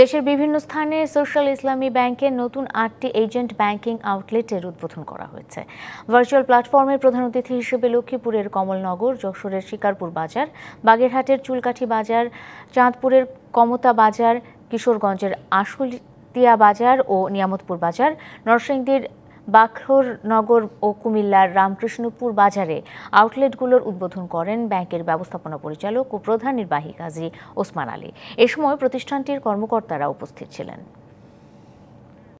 দেশের বিভিন্ন স্থানে সোশ্যাল ইসলামী ব্যাংকের নতুন আটটি এজেন্ট ব্যাংকিং আউটলেটের উদ্বোধন করা হয়েছে ভার্চুয়াল প্ল্যাটফর্মের প্রধান অতিথি হিসেবে লক্ষ্মীপুরের কমলনগর যশোরের শিকারপুর বাজার বাগেরহাটের চুলকাঠি বাজার চাঁদপুরের কমতা বাজার কিশোরগঞ্জের আশুলিয়া বাজার ও নিয়ামতপুর বাজার নরসিংদীর বাখরনগর ও কুমিল্লার রামকৃষ্ণপুর বাজারে আউটলেটগুলোর উদ্বোধন করেন ব্যাংকের ব্যবস্থাপনা পরিচালক ও প্রধান নির্বাহী কাজী ওসমান আলী এ সময় প্রতিষ্ঠানটির কর্মকর্তারা উপস্থিত ছিলেন